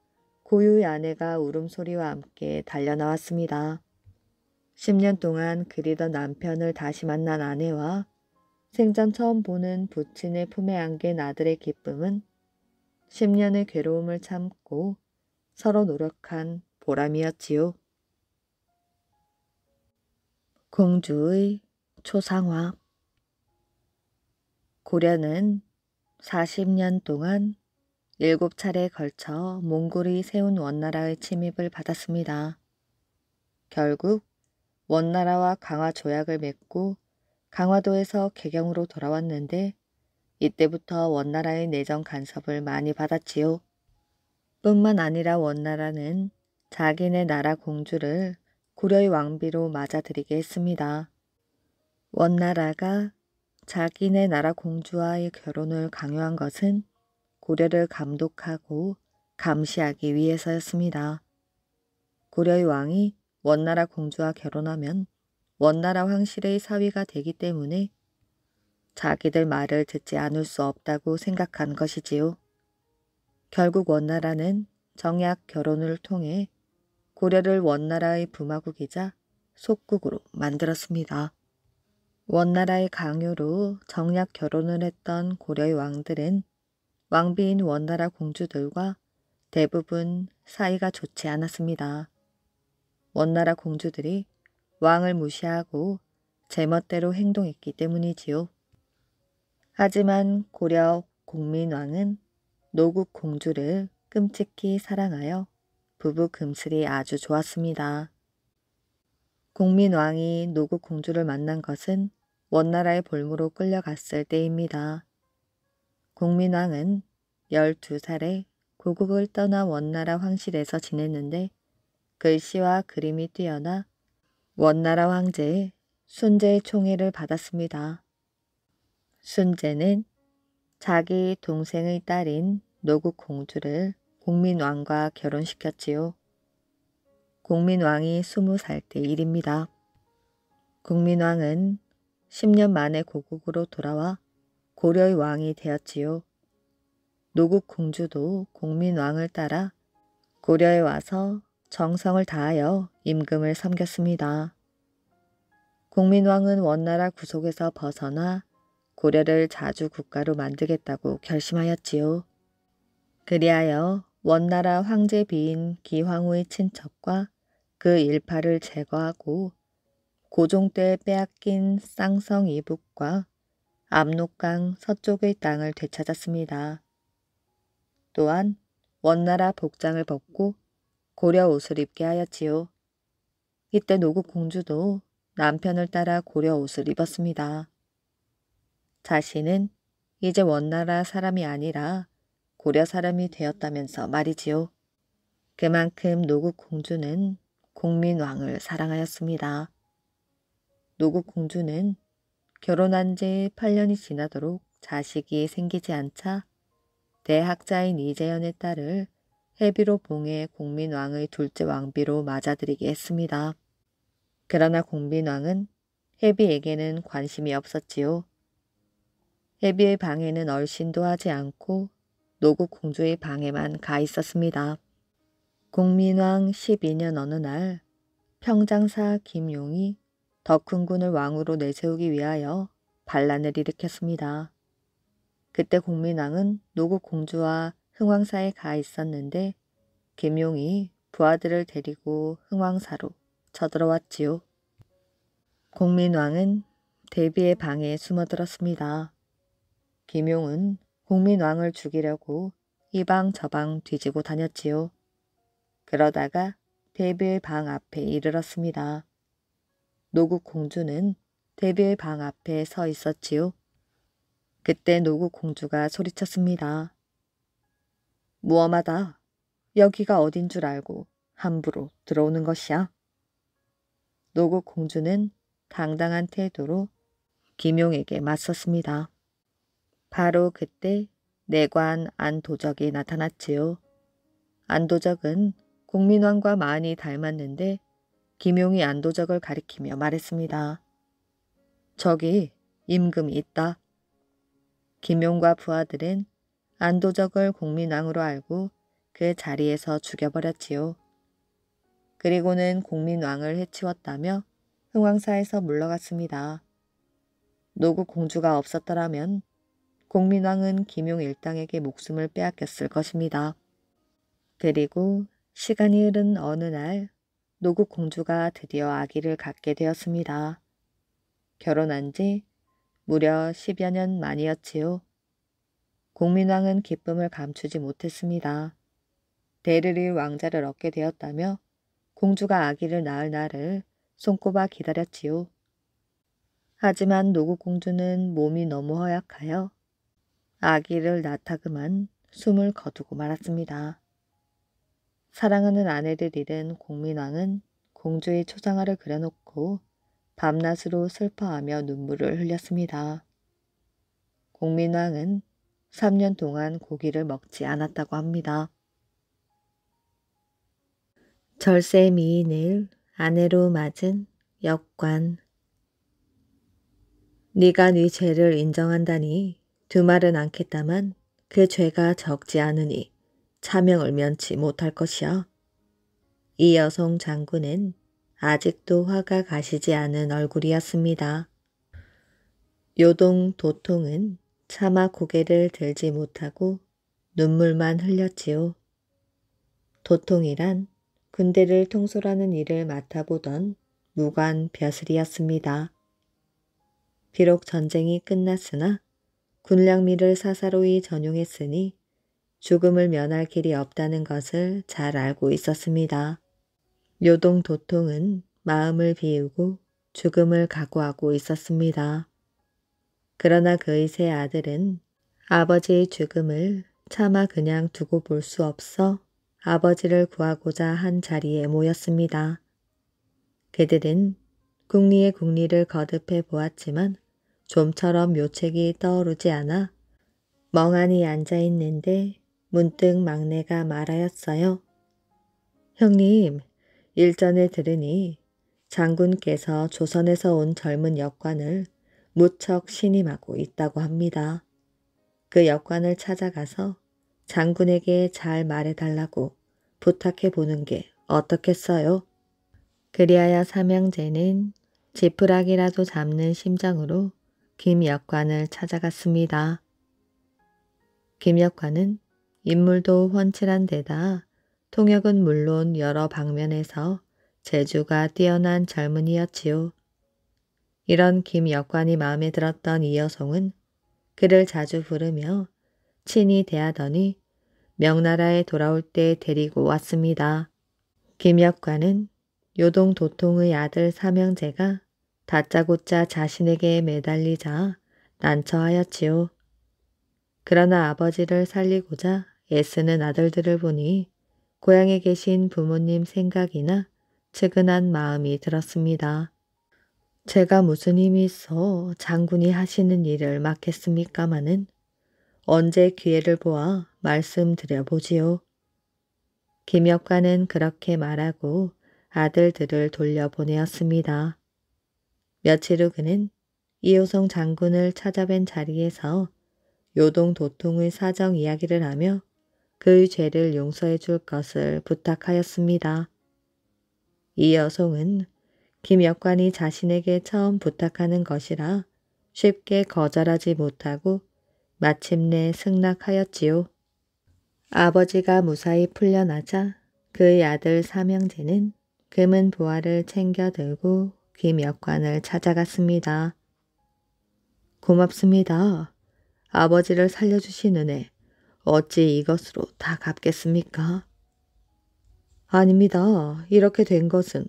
고유의 그 아내가 울음소리와 함께 달려나왔습니다. 10년 동안 그리던 남편을 다시 만난 아내와 생전 처음 보는 부친의 품에 안긴 아들의 기쁨은 10년의 괴로움을 참고 서로 노력한 보람이었지요. 공주의 초상화 고려는 40년 동안 7차례에 걸쳐 몽골이 세운 원나라의 침입을 받았습니다. 결국 원나라와 강화 조약을 맺고 강화도에서 개경으로 돌아왔는데 이때부터 원나라의 내정 간섭을 많이 받았지요. 뿐만 아니라 원나라는 자기네 나라 공주를 고려의 왕비로 맞아들이게 했습니다. 원나라가 자기네 나라 공주와의 결혼을 강요한 것은 고려를 감독하고 감시하기 위해서였습니다. 고려의 왕이 원나라 공주와 결혼하면 원나라 황실의 사위가 되기 때문에 자기들 말을 듣지 않을 수 없다고 생각한 것이지요. 결국 원나라는 정약 결혼을 통해 고려를 원나라의 부마국이자 속국으로 만들었습니다. 원나라의 강요로 정약 결혼을 했던 고려의 왕들은 왕비인 원나라 공주들과 대부분 사이가 좋지 않았습니다. 원나라 공주들이 왕을 무시하고 제멋대로 행동했기 때문이지요. 하지만 고려 공민왕은 노국 공주를 끔찍히 사랑하여 부부 금슬이 아주 좋았습니다. 공민왕이 노국 공주를 만난 것은 원나라의 볼모로 끌려갔을 때입니다. 공민왕은 12살에 고국을 떠나 원나라 황실에서 지냈는데 글씨와 그림이 뛰어나 원나라 황제의 순재의 총애를 받았습니다. 순재는 자기 동생의 딸인 노국 공주를 국민왕과 결혼시켰지요. 국민왕이 스무 살 때 일입니다. 국민왕은 10년 만에 고국으로 돌아와 고려의 왕이 되었지요. 노국 공주도 국민왕을 따라 고려에 와서 정성을 다하여 임금을 섬겼습니다. 국민왕은 원나라 구속에서 벗어나 고려를 자주 국가로 만들겠다고 결심하였지요. 그리하여 원나라 황제 비인 기황후의 친척과 그 일파를 제거하고 고종 때 빼앗긴 쌍성 이북과 압록강 서쪽의 땅을 되찾았습니다. 또한 원나라 복장을 벗고 고려 옷을 입게 하였지요. 이때 노국 공주도 남편을 따라 고려 옷을 입었습니다. 자신은 이제 원나라 사람이 아니라 고려 사람이 되었다면서 말이지요. 그만큼 노국 공주는 국민왕을 사랑하였습니다. 노국 공주는 결혼한 지 8년이 지나도록 자식이 생기지 않자 대학자인 이재현의 딸을 헤비로 봉의 공민왕의 둘째 왕비로 맞아들이게 했습니다. 그러나 공민왕은 헤비에게는 관심이 없었지요. 헤비의 방에는 얼씬도 하지 않고 노국 공주의 방에만 가 있었습니다. 공민왕 12년 어느 날 평장사 김용이 더 큰 군을 왕으로 내세우기 위하여 반란을 일으켰습니다. 그때 공민왕은 노국 공주와 흥왕사에 가 있었는데 김용이 부하들을 데리고 흥왕사로 쳐들어왔지요. 공민왕은 대비의 방에 숨어들었습니다. 김용은 공민왕을 죽이려고 이방 저방 뒤지고 다녔지요. 그러다가 대비의 방 앞에 이르렀습니다. 노국 공주는 대비의 방 앞에 서 있었지요. 그때 노국 공주가 소리쳤습니다. 무엄하다. 여기가 어딘 줄 알고 함부로 들어오는 것이야. 노국 공주는 당당한 태도로 김용에게 맞섰습니다. 바로 그때 내관 안도적이 나타났지요. 안도적은 국민왕과 많이 닮았는데 김용이 안도적을 가리키며 말했습니다. 저기 임금이 있다. 김용과 부하들은 안도적을 공민왕으로 알고 그 자리에서 죽여버렸지요. 그리고는 공민왕을 해치웠다며 흥왕사에서 물러갔습니다. 노국 공주가 없었더라면 공민왕은 김용 일당에게 목숨을 빼앗겼을 것입니다. 그리고 시간이 흐른 어느 날 노국 공주가 드디어 아기를 갖게 되었습니다. 결혼한 지 무려 10여 년 만이었지요. 공민왕은 기쁨을 감추지 못했습니다. 데르릴 왕자를 얻게 되었다며 공주가 아기를 낳을 날을 손꼽아 기다렸지요. 하지만 노구공주는 몸이 너무 허약하여 아기를 낳다 그만 숨을 거두고 말았습니다. 사랑하는 아내를 잃은 공민왕은 공주의 초상화를 그려놓고 밤낮으로 슬퍼하며 눈물을 흘렸습니다. 공민왕은 3년 동안 고기를 먹지 않았다고 합니다. 절세 미인을 아내로 맞은 역관 네가 네 죄를 인정한다니 두 말은 않겠다만 그 죄가 적지 않으니 차명을 면치 못할 것이야. 이 여성 장군은 아직도 화가 가시지 않은 얼굴이었습니다. 요동 도통은 차마 고개를 들지 못하고 눈물만 흘렸지요. 도통이란 군대를 통솔하는 일을 맡아보던 무관 벼슬이었습니다. 비록 전쟁이 끝났으나 군량미를 사사로이 전용했으니 죽음을 면할 길이 없다는 것을 잘 알고 있었습니다. 요동 도통은 마음을 비우고 죽음을 각오하고 있었습니다. 그러나 그의 세 아들은 아버지의 죽음을 차마 그냥 두고 볼 수 없어 아버지를 구하고자 한 자리에 모였습니다. 그들은 궁리의 궁리를 거듭해 보았지만 좀처럼 묘책이 떠오르지 않아 멍하니 앉아있는데 문득 막내가 말하였어요. 형님, 일전에 들으니 장군께서 조선에서 온 젊은 역관을 무척 신임하고 있다고 합니다. 그 역관을 찾아가서 장군에게 잘 말해달라고 부탁해 보는 게 어떻겠어요? 그리하여 삼형제는 지푸라기라도 잡는 심정으로 김역관을 찾아갔습니다. 김역관은 인물도 훤칠한 데다 통역은 물론 여러 방면에서 재주가 뛰어난 젊은이였지요. 이런 김역관이 마음에 들었던 이 여성은 그를 자주 부르며 친히 대하더니 명나라에 돌아올 때 데리고 왔습니다. 김역관은 요동 도통의 아들 사명제가 다짜고짜 자신에게 매달리자 난처하였지요. 그러나 아버지를 살리고자 애쓰는 아들들을 보니 고향에 계신 부모님 생각이나 측은한 마음이 들었습니다. 제가 무슨 힘이 있어 장군이 하시는 일을 맡겠습니까마는 언제 기회를 보아 말씀드려보지요. 김혁관은 그렇게 말하고 아들들을 돌려보내었습니다. 며칠 후 그는 이호성 장군을 찾아뵌 자리에서 요동 도통의 사정 이야기를 하며 그의 죄를 용서해 줄 것을 부탁하였습니다. 이여송은 김역관이 자신에게 처음 부탁하는 것이라 쉽게 거절하지 못하고 마침내 승낙하였지요. 아버지가 무사히 풀려나자 그의 아들 삼형제는 금은 보화를 챙겨 들고 김역관을 찾아갔습니다. 고맙습니다. 아버지를 살려주신 은혜 어찌 이것으로 다 갚겠습니까? 아닙니다. 이렇게 된 것은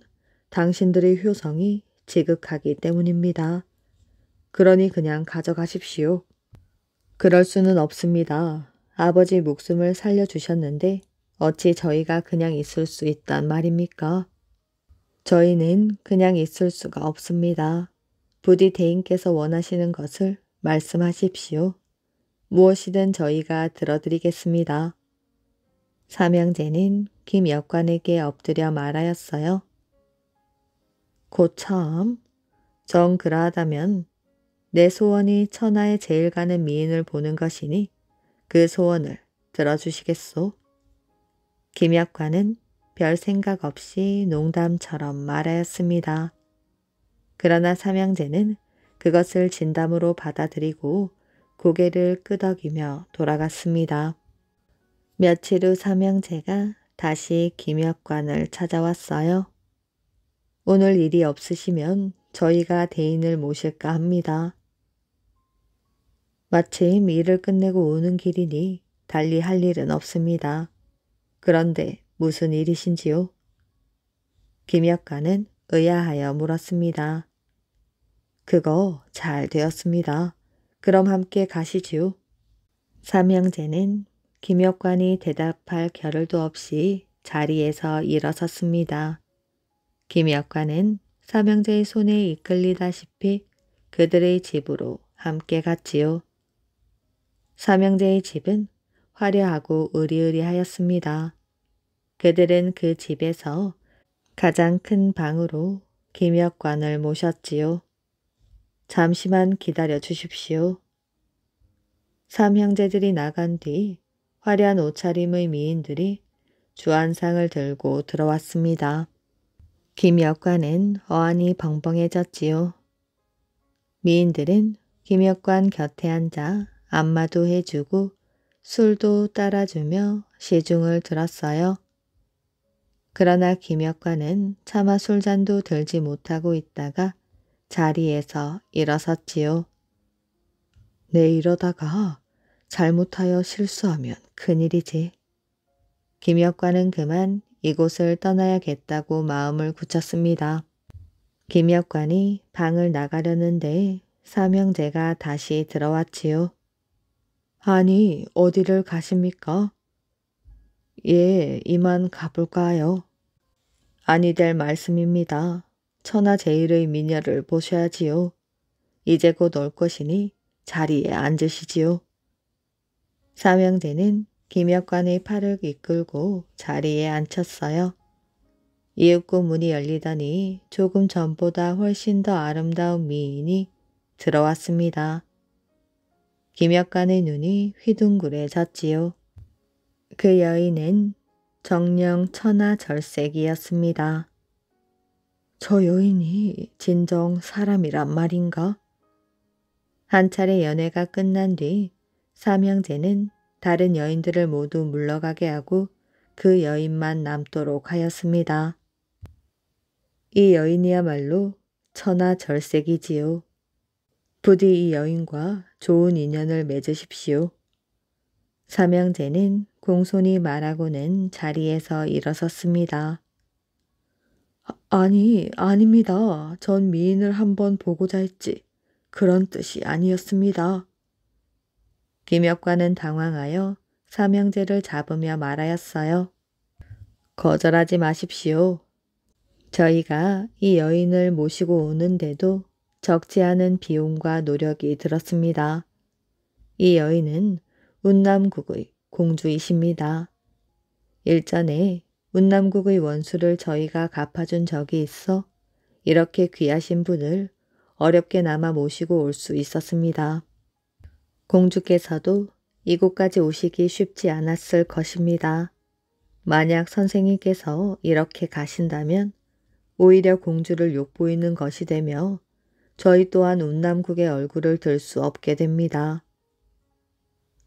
당신들의 효성이 지극하기 때문입니다. 그러니 그냥 가져가십시오. 그럴 수는 없습니다. 아버지 목숨을 살려주셨는데 어찌 저희가 그냥 있을 수 있단 말입니까? 저희는 그냥 있을 수가 없습니다. 부디 대인께서 원하시는 것을 말씀하십시오. 무엇이든 저희가 들어드리겠습니다. 삼형제는 김여관에게 엎드려 말하였어요. 고참, 정그라하다면 내 소원이 천하에 제일 가는 미인을 보는 것이니 그 소원을 들어주시겠소? 김약관은 별 생각 없이 농담처럼 말하였습니다. 그러나 삼양제는 그것을 진담으로 받아들이고 고개를 끄덕이며 돌아갔습니다. 며칠 후 삼양제가 다시 김혁관을 찾아왔어요. 오늘 일이 없으시면 저희가 대인을 모실까 합니다. 마침 일을 끝내고 오는 길이니 달리 할 일은 없습니다. 그런데 무슨 일이신지요? 김혁관은 의아하여 물었습니다. 그거 잘 되었습니다. 그럼 함께 가시지요. 삼형제는 김혁관이 대답할 겨를도 없이 자리에서 일어섰습니다. 김역관은 사명자의 손에 이끌리다시피 그들의 집으로 함께 갔지요. 사명자의 집은 화려하고 으리으리하였습니다. 그들은 그 집에서 가장 큰 방으로 김역관을 모셨지요. 잠시만 기다려 주십시오. 삼형제들이 나간 뒤 화려한 옷차림의 미인들이 주안상을 들고 들어왔습니다. 김역관은 어안이 벙벙해졌지요. 미인들은 김역관 곁에 앉아 안마도 해주고 술도 따라주며 시중을 들었어요. 그러나 김역관은 차마 술잔도 들지 못하고 있다가 자리에서 일어섰지요. 내 네, 이러다가 잘못하여 실수하면 큰일이지. 김역관은 그만 이곳을 떠나야겠다고 마음을 굳혔습니다. 김역관이 방을 나가려는데 사명제가 다시 들어왔지요. 아니, 어디를 가십니까? 예, 이만 가볼까요? 아니 될 말씀입니다. 천하제일의 미녀를 보셔야지요. 이제 곧 올 것이니 자리에 앉으시지요. 사명제는 김역관의 팔을 이끌고 자리에 앉혔어요. 이윽고 문이 열리더니 조금 전보다 훨씬 더 아름다운 미인이 들어왔습니다. 김역관의 눈이 휘둥그레졌지요. 그 여인은 정령 천하절색이었습니다. 저 여인이 진정 사람이란 말인가? 한 차례 연애가 끝난 뒤 삼형제는 다른 여인들을 모두 물러가게 하고 그 여인만 남도록 하였습니다. 이 여인이야말로 천하절색이지요. 부디 이 여인과 좋은 인연을 맺으십시오. 삼형제는 공손히 말하고는 자리에서 일어섰습니다. 아, 아니, 아닙니다. 전 미인을 한번 보고자 했지. 그런 뜻이 아니었습니다. 김혁관은 당황하여 삼형제를 잡으며 말하였어요. 거절하지 마십시오. 저희가 이 여인을 모시고 오는데도 적지 않은 비용과 노력이 들었습니다. 이 여인은 운남국의 공주이십니다. 일전에 운남국의 원수를 저희가 갚아준 적이 있어 이렇게 귀하신 분을 어렵게나마 모시고 올 수 있었습니다. 공주께서도 이곳까지 오시기 쉽지 않았을 것입니다. 만약 선생님께서 이렇게 가신다면 오히려 공주를 욕보이는 것이 되며 저희 또한 운남국의 얼굴을 들 수 없게 됩니다.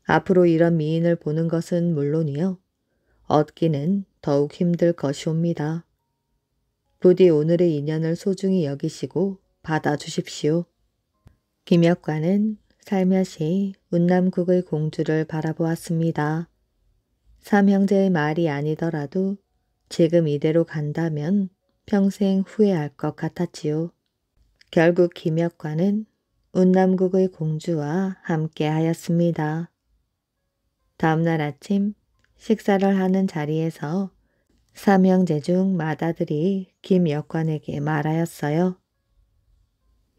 앞으로 이런 미인을 보는 것은 물론이요. 얻기는 더욱 힘들 것이옵니다. 부디 오늘의 인연을 소중히 여기시고 받아주십시오. 김혁관은 살며시 운남국의 공주를 바라보았습니다. 삼형제의 말이 아니더라도 지금 이대로 간다면 평생 후회할 것 같았지요. 결국 김혁관은 운남국의 공주와 함께 하였습니다. 다음날 아침 식사를 하는 자리에서 삼형제 중맏아들이 김역관에게 말하였어요.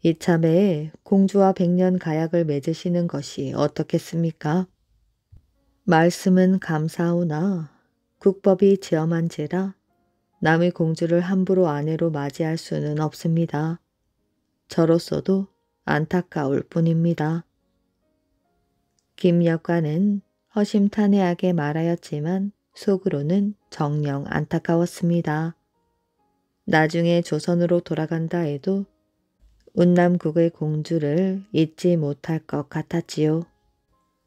이참에 공주와 백년 가약을 맺으시는 것이 어떻겠습니까? 말씀은 감사하오나 국법이 지엄한죄라 남의 공주를 함부로 아내로 맞이할 수는 없습니다. 저로서도 안타까울 뿐입니다. 김여관은 허심탄회하게 말하였지만 속으로는 정녕 안타까웠습니다. 나중에 조선으로 돌아간다 해도 운남국의 공주를 잊지 못할 것 같았지요.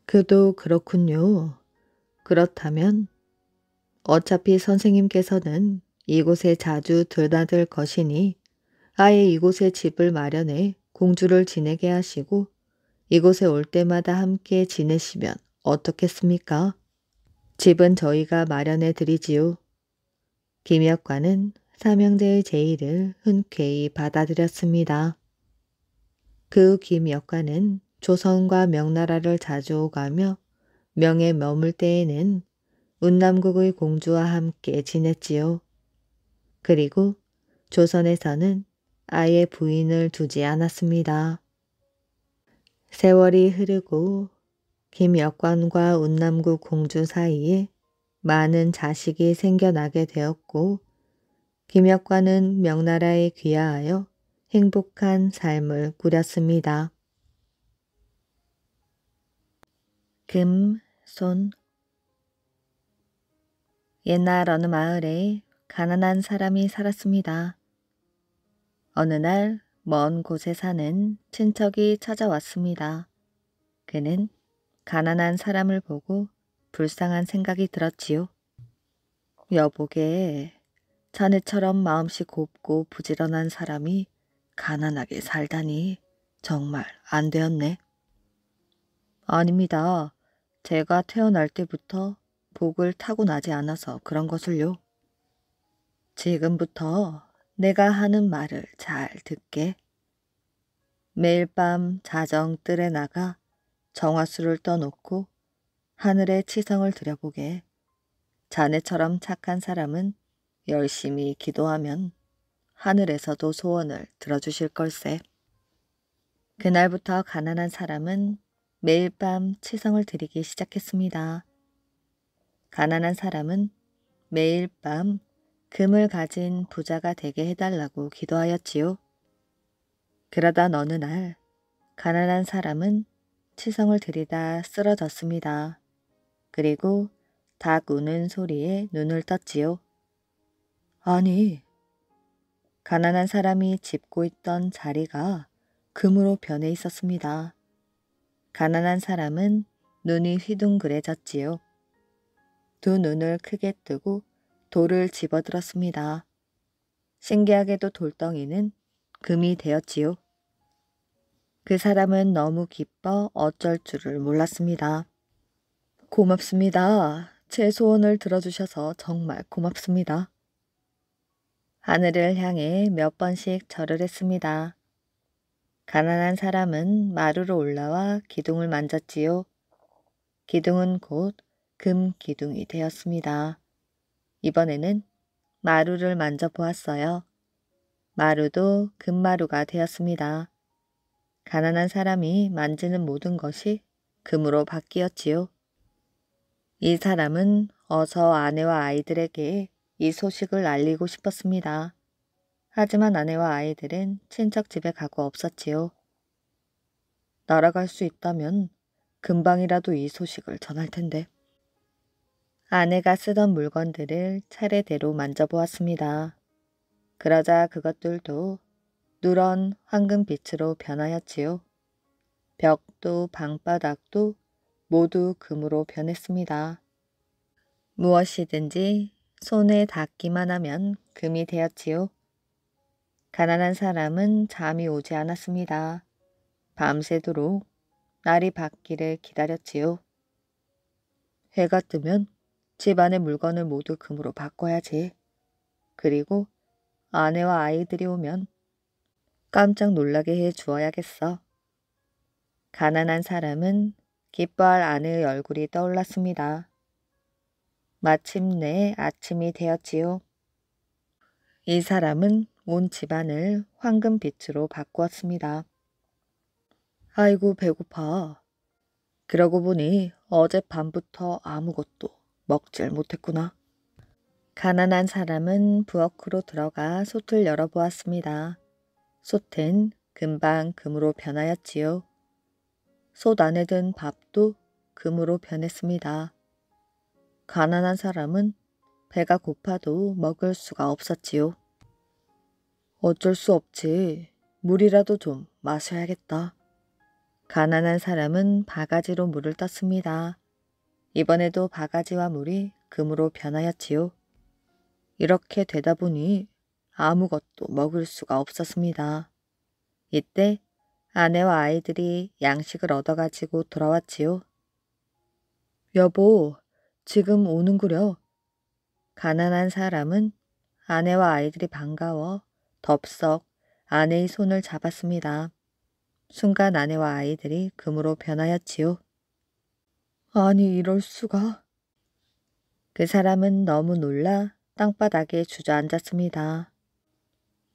그도 그렇군요. 그렇다면 어차피 선생님께서는 이곳에 자주 들다들 것이니 아예 이곳에 집을 마련해 공주를 지내게 하시고 이곳에 올 때마다 함께 지내시면 어떻겠습니까? 집은 저희가 마련해 드리지요. 김혁관은 삼형제의 제의를 흔쾌히 받아들였습니다. 그 김역관은 조선과 명나라를 자주 오가며 명에 머물 때에는 운남국의 공주와 함께 지냈지요. 그리고 조선에서는 아예 부인을 두지 않았습니다. 세월이 흐르고 김역관과 운남국 공주 사이에 많은 자식이 생겨나게 되었고 김역관은 명나라에 귀화하여 행복한 삶을 꾸렸습니다. 금, 손 옛날 어느 마을에 가난한 사람이 살았습니다. 어느 날 먼 곳에 사는 친척이 찾아왔습니다. 그는 가난한 사람을 보고 불쌍한 생각이 들었지요. 여보게 자네처럼 마음씨 곱고 부지런한 사람이 가난하게 살다니 정말 안 되었네. 아닙니다. 제가 태어날 때부터 복을 타고나지 않아서 그런 것을요. 지금부터 내가 하는 말을 잘 듣게. 매일 밤 자정 뜰에 나가 정화수를 떠놓고 하늘의 치성을 들여보게. 자네처럼 착한 사람은 열심히 기도하면 하늘에서도 소원을 들어주실 걸세. 음. 그날부터 가난한 사람은 매일 밤 치성을 드리기 시작했습니다. 가난한 사람은 매일 밤 금을 가진 부자가 되게 해달라고 기도하였지요. 그러던 어느 날 가난한 사람은 치성을 들이다 쓰러졌습니다. 그리고 닭 우는 소리에 눈을 떴지요. 아니, 가난한 사람이 짚고 있던 자리가 금으로 변해 있었습니다. 가난한 사람은 눈이 휘둥그레졌지요. 두 눈을 크게 뜨고 돌을 집어들었습니다. 신기하게도 돌덩이는 금이 되었지요. 그 사람은 너무 기뻐 어쩔 줄을 몰랐습니다. 고맙습니다. 제 소원을 들어주셔서 정말 고맙습니다. 하늘을 향해 몇 번씩 절을 했습니다. 가난한 사람은 마루로 올라와 기둥을 만졌지요. 기둥은 곧 금 기둥이 되었습니다. 이번에는 마루를 만져보았어요. 마루도 금마루가 되었습니다. 가난한 사람이 만지는 모든 것이 금으로 바뀌었지요. 이 사람은 어서 아내와 아이들에게 이 소식을 알리고 싶었습니다. 하지만 아내와 아이들은 친척 집에 가고 없었지요. 날아갈 수 있다면 금방이라도 이 소식을 전할 텐데. 아내가 쓰던 물건들을 차례대로 만져보았습니다. 그러자 그것들도 누런 황금빛으로 변하였지요. 벽도 방바닥도 모두 금으로 변했습니다. 무엇이든지 손에 닿기만 하면 금이 되었지요. 가난한 사람은 잠이 오지 않았습니다. 밤새도록 날이 밝기를 기다렸지요. 해가 뜨면 집안의 물건을 모두 금으로 바꿔야지. 그리고 아내와 아이들이 오면 깜짝 놀라게 해 주어야겠어. 가난한 사람은 기뻐할 아내의 얼굴이 떠올랐습니다. 마침내 아침이 되었지요. 이 사람은 온 집안을 황금빛으로 바꾸었습니다. 아이고 배고파. 그러고 보니 어젯밤부터 아무것도 먹질 못했구나. 가난한 사람은 부엌으로 들어가 솥을 열어보았습니다. 솥은 금방 금으로 변하였지요. 솥 안에 든 밥도 금으로 변했습니다. 가난한 사람은 배가 고파도 먹을 수가 없었지요. 어쩔 수 없지. 물이라도 좀 마셔야겠다. 가난한 사람은 바가지로 물을 떴습니다. 이번에도 바가지와 물이 금으로 변하였지요. 이렇게 되다 보니 아무것도 먹을 수가 없었습니다. 이때 아내와 아이들이 양식을 얻어가지고 돌아왔지요. 여보, 지금 오는구려. 가난한 사람은 아내와 아이들이 반가워 덥석 아내의 손을 잡았습니다. 순간 아내와 아이들이 금으로 변하였지요. 아니 이럴 수가. 그 사람은 너무 놀라 땅바닥에 주저앉았습니다.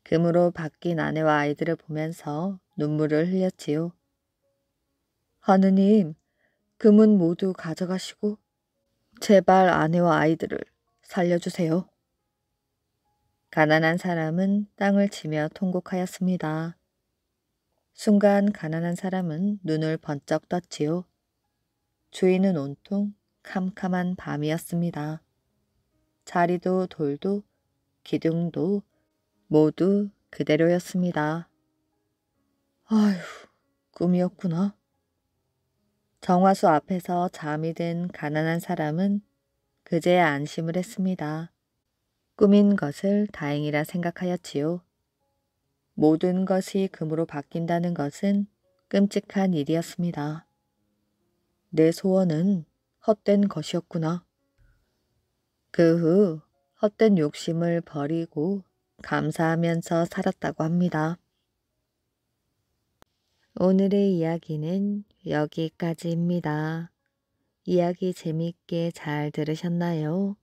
금으로 바뀐 아내와 아이들을 보면서 눈물을 흘렸지요. 하느님, 금은 모두 가져가시고 제발 아내와 아이들을 살려주세요. 가난한 사람은 땅을 치며 통곡하였습니다. 순간 가난한 사람은 눈을 번쩍 떴지요. 주인은 온통 캄캄한 밤이었습니다. 자리도 돌도 기둥도 모두 그대로였습니다. 아휴, 꿈이었구나. 정화수 앞에서 잠이 든 가난한 사람은 그제야 안심을 했습니다. 꾸민 것을 다행이라 생각하였지요. 모든 것이 금으로 바뀐다는 것은 끔찍한 일이었습니다. 내 소원은 헛된 것이었구나. 그 후 헛된 욕심을 버리고 감사하면서 살았다고 합니다. 오늘의 이야기는 여기까지입니다. 이야기 재밌게 잘 들으셨나요?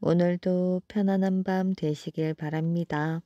오늘도 편안한 밤 되시길 바랍니다.